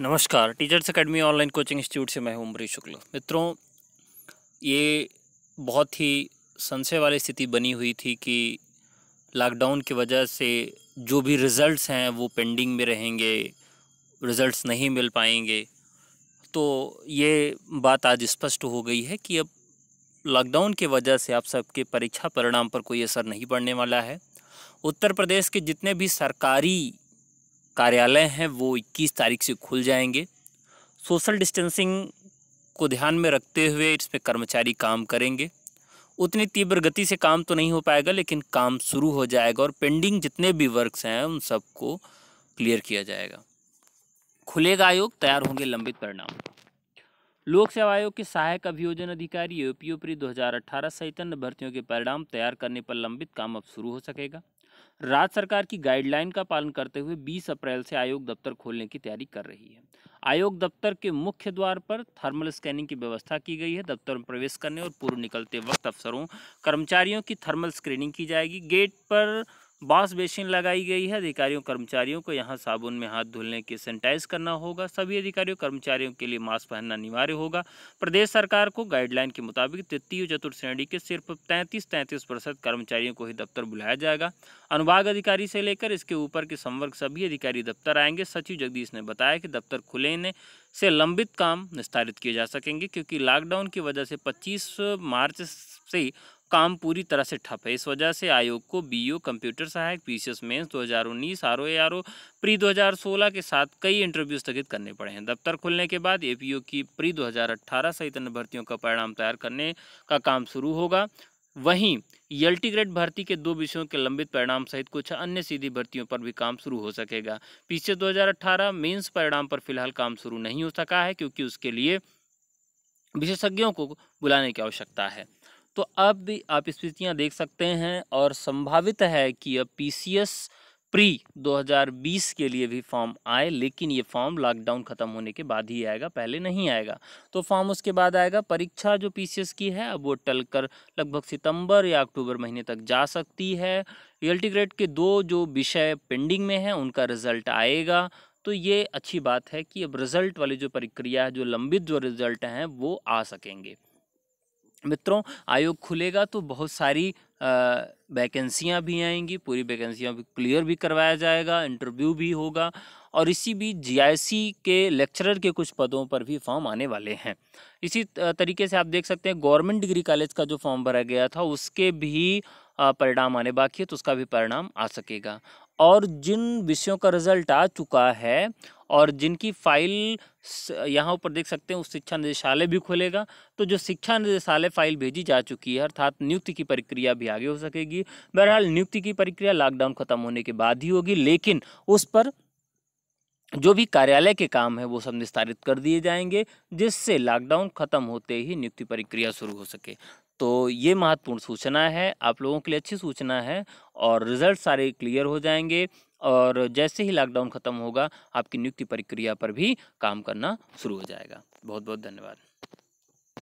नमस्कार teachers academy online coaching institute से मैं हूं अमरीश शुक्ला मित्रों ये बहुत ही संशय वाली स्थिति बनी हुई थी कि लॉकडाउन की वजह से जो भी रिज़ल्ट्स हैं वो पेंडिंग में रहेंगे रिज़ल्ट्स नहीं मिल पाएंगे तो ये बात आज स्पष्ट हो गई है कि अब लॉकडाउन की वजह से आप सबके परीक्षा परिणाम पर कोई असर नहीं पड़ने वाला है उत्तर प्रदेश के जितने भी सरकारी कार्यालय हैं वो 21 तारीख से खुल जाएंगे सोशल डिस्टेंसिंग को ध्यान में रखते हुए इस पर कर्मचारी काम करेंगे उतनी तीव्र गति से काम तो नहीं हो पाएगा लेकिन काम शुरू हो जाएगा और पेंडिंग जितने भी वर्क्स हैं उन सबको क्लियर किया जाएगा खुलेगा आयोग तैयार होंगे लंबित परिणाम लोक सेवा आयोग के सहायक अभियोजन अधिकारी दो प्री अठारह सहित अन्य भर्तियों के परिणाम तैयार करने पर लंबित काम अब शुरू हो सकेगा राज्य सरकार की गाइडलाइन का पालन करते हुए 20 अप्रैल से आयोग दफ्तर खोलने की तैयारी कर रही है आयोग दफ्तर के मुख्य द्वार पर थर्मल स्कैनिंग की व्यवस्था की गई है दफ्तर में प्रवेश करने और पूर्व निकलते वक्त अफसरों कर्मचारियों की थर्मल स्क्रीनिंग की जाएगी गेट पर बांस बेसिन लगाई गई है अधिकारियों कर्मचारियों को यहाँ साबुन में हाथ धुलने के सैनिटाइज करना होगा सभी अधिकारियों कर्मचारियों के लिए मास्क पहनना अनिवार्य होगा प्रदेश सरकार को गाइडलाइन के मुताबिक तृतीय चतुर्थ श्रेणी के सिर्फ तैंतीस तैंतीस प्रतिशत कर्मचारियों को ही दफ्तर बुलाया जाएगा अनुभाग अधिकारी से लेकर इसके ऊपर के संवर्ग सभी अधिकारी दफ्तर आएंगे सचिव जगदीश ने बताया कि दफ्तर खुले ने से लंबित काम निस्तारित किए जा सकेंगे क्योंकि लॉकडाउन की वजह से 25 मार्च से काम पूरी तरह से ठप है इस वजह से आयोग को बीओ कंप्यूटर सहायक पीसीएस मेंस 2019 ओ प्री 2016 के साथ कई इंटरव्यू स्थगित करने पड़े हैं दफ्तर खुलने के बाद एपीओ की प्री 2018 सहित अन्य भर्तियों का परिणाम तैयार करने का काम शुरू होगा वहीं यल्टी ग्रेड भर्ती के दो विषयों के लंबित परिणाम सहित कुछ अन्य सीधी भर्तियों पर भी काम शुरू हो सकेगा पीछे 2018 मेंस परिणाम पर फिलहाल काम शुरू नहीं हो सका है क्योंकि उसके लिए विशेषज्ञों को बुलाने की आवश्यकता है तो अब भी आप स्थितियाँ देख सकते हैं और संभावित है कि अब पी प्री 2020 के लिए भी फॉर्म आए लेकिन ये फॉर्म लॉकडाउन ख़त्म होने के बाद ही आएगा पहले नहीं आएगा तो फॉर्म उसके बाद आएगा परीक्षा जो पीसीएस की है अब वो टल कर लगभग सितंबर या अक्टूबर महीने तक जा सकती है रियल्टी ग्रेड के दो जो विषय पेंडिंग में हैं उनका रिजल्ट आएगा तो ये अच्छी बात है कि अब रिज़ल्ट वाली जो प्रक्रिया है जो लंबित जो रिज़ल्ट हैं वो आ सकेंगे मित्रों आयोग खुलेगा तो बहुत सारी वैकेंसियाँ भी आएंगी पूरी वैकेंसियाँ भी क्लियर भी करवाया जाएगा इंटरव्यू भी होगा और इसी बीच जीआईसी के लेक्चरर के कुछ पदों पर भी फॉर्म आने वाले हैं इसी तरीके से आप देख सकते हैं गवर्नमेंट डिग्री कॉलेज का जो फॉर्म भरा गया था उसके भी परिणाम आने बाकी है तो उसका भी परिणाम आ सकेगा और जिन विषयों का रिजल्ट आ चुका है और जिनकी फाइल यहाँ ऊपर देख सकते हैं उस शिक्षा निदेशालय भी खोलेगा तो जो शिक्षा निदेशालय फाइल भेजी जा चुकी है अर्थात नियुक्ति की प्रक्रिया भी आगे हो सकेगी बहरहाल नियुक्ति की प्रक्रिया लॉकडाउन खत्म होने के बाद ही होगी लेकिन उस पर जो भी कार्यालय के काम है वो सब निस्तारित कर दिए जाएंगे जिससे लॉकडाउन खत्म होते ही नियुक्ति प्रक्रिया शुरू हो सके तो ये महत्वपूर्ण सूचना है आप लोगों के लिए अच्छी सूचना है और रिजल्ट सारे क्लियर हो जाएंगे और जैसे ही लॉकडाउन ख़त्म होगा आपकी नियुक्ति प्रक्रिया पर भी काम करना शुरू हो जाएगा बहुत बहुत धन्यवाद